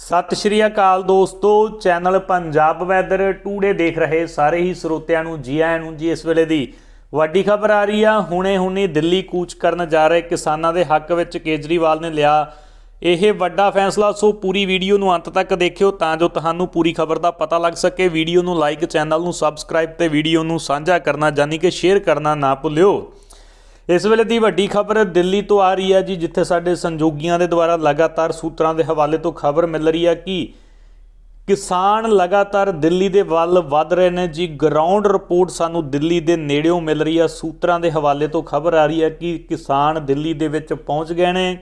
ਸਤਿ ਸ਼੍ਰੀ ਅਕਾਲ ਦੋਸਤੋ channel Punjab weather today ਦੇਖ ਰਹੇ ਸਾਰੇ ਹੀ ਸਰੋਤਿਆਂ ਨੂੰ ਜੀ ਆਇਆਂ ਨੂੰ ਜੀ ਇਸ ਵੇਲੇ ਦੀ ਵੱਡੀ ਖਬਰ ਆ ਰਹੀ ਆ ਹੁਣੇ ਹੁਣੇ ਦਿੱਲੀ ਕੂਚ ਕਰਨ ਜਾ ਰਹੇ ਕਿਸਾਨਾਂ ਦੇ ਹੱਕ ਵਿੱਚ ਕੇਜਰੀਵਾਲ ਨੇ ਲਿਆ ਇਹ ਵੱਡਾ ਫੈਸਲਾ ਸੋ ਪੂਰੀ ਵੀਡੀਓ ਨੂੰ ਅੰਤ ਤੱਕ ਦੇਖਿਓ ਤਾਂ ਜੋ ਤੁਹਾਨੂੰ ਪੂਰੀ ਖਬਰ ਦਾ ਪਤਾ ਲੱਗ ਸਕੇ ਵੀਡੀਓ ਨੂੰ ਲਾਈਕ ਚੈਨਲ ਨੂੰ ਸਬਸਕ੍ਰਾਈਬ ਤੇ ਵੀਡੀਓ ਨੂੰ ਸਾਂਝਾ ਕਰਨਾ ਜਾਨੀ ਕਿ ਸ਼ੇਅਰ ਕਰਨਾ ਨਾ ਭੁੱਲਿਓ ਇਸ ਵੇਲੇ ਦੀ ਵੱਡੀ ਖਬਰ ਦਿੱਲੀ ਤੋਂ ਆ ਰਹੀ ਹੈ ਜੀ ਜਿੱਥੇ ਸਾਡੇ ਸੰਜੋਗੀਆਂ ਦੇ ਦੁਆਰਾ ਲਗਾਤਾਰ ਸੂਤਰਾਂ ਦੇ ਹਵਾਲੇ ਤੋਂ ਖਬਰ ਮਿਲ ਰਹੀ ਹੈ ਕਿ ਕਿਸਾਨ ਲਗਾਤਾਰ ਦਿੱਲੀ ਦੇ ਵੱਲ ਵੱਧ ਰਹੇ ਨੇ ਜੀ ਗਰਾਊਂਡ ਰਿਪੋਰਟ ਸਾਨੂੰ ਦਿੱਲੀ ਦੇ ਨੇੜਿਓਂ ਮਿਲ ਰਹੀ ਹੈ ਸੂਤਰਾਂ ਦੇ ਹਵਾਲੇ ਤੋਂ ਖਬਰ ਆ ਰਹੀ ਹੈ ਕਿ ਕਿਸਾਨ ਦਿੱਲੀ ਦੇ ਵਿੱਚ ਪਹੁੰਚ ਗਏ ਨੇ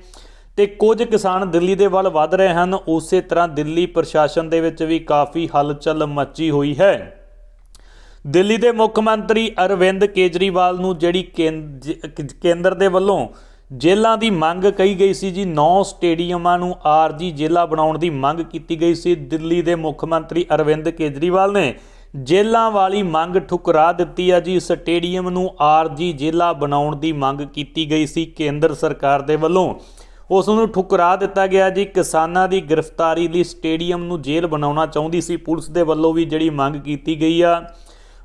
ਤੇ ਕੁਝ ਕਿਸਾਨ ਦਿੱਲੀ ਦੇ ਵੱਲ ਵੱਧ ਰਹੇ ਹਨ ਉਸੇ ਤਰ੍ਹਾਂ ਦਿੱਲੀ ਪ੍ਰਸ਼ਾਸਨ ਦੇ ਵਿੱਚ ਵੀ ਕਾਫੀ ਹਲਚਲ ਮੱਚੀ ਹੋਈ ਹੈ ਦਿੱਲੀ ਦੇ ਮੁੱਖ ਮੰਤਰੀ ਅਰਵਿੰਦ ਕੇਜਰੀਵਾਲ ਨੂੰ ਜਿਹੜੀ ਕੇਂਦਰ ਦੇ ਵੱਲੋਂ ਜੇਲਾਂ ਦੀ ਮੰਗ ਕਹੀ ਗਈ ਸੀ ਜੀ 9 ਸਟੇਡੀਅਮਾਂ ਨੂੰ ਆਰਜੀ ਜੇਲਾ ਬਣਾਉਣ ਦੀ ਮੰਗ ਕੀਤੀ ਗਈ ਸੀ ਦਿੱਲੀ ਦੇ ਮੁੱਖ ਮੰਤਰੀ ਅਰਵਿੰਦ ਕੇਜਰੀਵਾਲ ਨੇ ਜੇਲਾਂ ਵਾਲੀ ਮੰਗ ਠੁਕਰਾ ਦਿੱਤੀ ਆ ਜੀ ਸਟੇਡੀਅਮ ਨੂੰ ਆਰਜੀ ਜੇਲਾ ਬਣਾਉਣ ਦੀ ਮੰਗ ਕੀਤੀ ਗਈ ਸੀ ਕੇਂਦਰ ਸਰਕਾਰ ਦੇ ਵੱਲੋਂ ਉਸ ਨੂੰ ਠੁਕਰਾ ਦਿੱਤਾ ਗਿਆ ਜੀ ਕਿਸਾਨਾਂ ਦੀ ਗ੍ਰਿਫਤਾਰੀ ਲਈ ਸਟੇਡੀਅਮ ਨੂੰ ਜੇਲ੍ਹ ਬਣਾਉਣਾ ਚਾਹੁੰਦੀ ਸੀ ਪੁਲਿਸ ਦੇ ਵੱਲੋਂ ਵੀ ਜਿਹੜੀ ਮੰਗ ਕੀਤੀ ਗਈ ਆ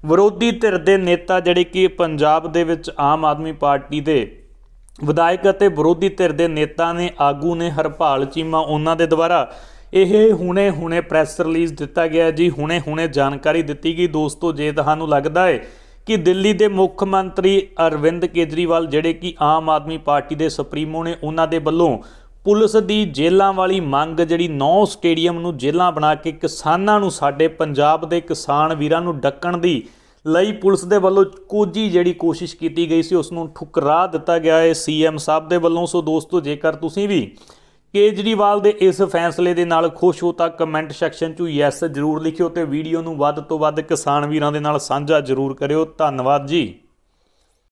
ਵਿਰੋਧੀ ਧਿਰ ਦੇ ਨੇਤਾ ਜਿਹੜੇ ਕਿ ਪੰਜਾਬ ਦੇ ਵਿੱਚ ਆਮ ਆਦਮੀ ਪਾਰਟੀ ਦੇ ਵਿਧਾਇਕ ਅਤੇ ਵਿਰੋਧੀ ਧਿਰ ਦੇ ਨੇਤਾ ਨੇ ਆਗੂ ਨੇ ਹਰਪਾਲ ਚੀਮਾ ਉਹਨਾਂ ਦੇ ਦੁਆਰਾ ਇਹ ਹੁਣੇ-ਹੁਣੇ ਪ੍ਰੈਸ ਰਿਲੀਜ਼ ਦਿੱਤਾ ਗਿਆ ਜੀ ਹੁਣੇ-ਹੁਣੇ ਜਾਣਕਾਰੀ ਦਿੱਤੀ ਗਈ ਦੋਸਤੋ ਜੇ ਤੁਹਾਨੂੰ ਲੱਗਦਾ ਹੈ ਕਿ ਦਿੱਲੀ ਦੇ ਮੁੱਖ ਮੰਤਰੀ ਅਰਵਿੰਦ ਕੇਜਰੀਵਾਲ ਜਿਹੜੇ ਕਿ ਆਮ ਆਦਮੀ ਪਾਰਟੀ ਦੇ ਸੁਪਰੀਮੋ ਨੇ ਉਹਨਾਂ ਦੇ ਵੱਲੋਂ ਪੁਲਿਸ ਦੀ ਜੇਲਾਂ ਵਾਲੀ ਮੰਗ ਜਿਹੜੀ ਨੌ ਸਟੇਡੀਅਮ ਨੂੰ ਜੇਲਾਂ ਬਣਾ ਕੇ ਕਿਸਾਨਾਂ ਨੂੰ ਸਾਡੇ ਪੰਜਾਬ ਦੇ ਕਿਸਾਨ ਵੀਰਾਂ ਨੂੰ ਡੱਕਣ ਦੀ ਲਈ ਪੁਲਿਸ ਦੇ ਵੱਲੋਂ ਕੋਝੀ ਜਿਹੜੀ ਕੋਸ਼ਿਸ਼ ਕੀਤੀ ਗਈ ਸੀ ਉਸ ਨੂੰ ਠੁਕਰਾ ਦਿੱਤਾ ਗਿਆ ਹੈ ਸੀਐਮ ਸਾਹਿਬ ਦੇ ਵੱਲੋਂ ਸੋ ਦੋਸਤੋ ਜੇਕਰ ਤੁਸੀਂ ਵੀ ਕੇਜਰੀਵਾਲ ਦੇ ਇਸ ਫੈਸਲੇ ਦੇ ਨਾਲ ਖੁਸ਼ ਹੋ ਤਾਂ ਕਮੈਂਟ ਸੈਕਸ਼ਨ 'ਚ ਯੈਸ ਜ਼ਰੂਰ ਲਿਖਿਓ ਤੇ ਵੀਡੀਓ ਨੂੰ ਵੱਧ ਤੋਂ ਵੱਧ ਕਿਸਾਨ ਵੀਰਾਂ ਦੇ ਨਾਲ ਸਾਂਝਾ ਜ਼ਰੂਰ ਕਰਿਓ ਧੰਨਵਾਦ ਜੀ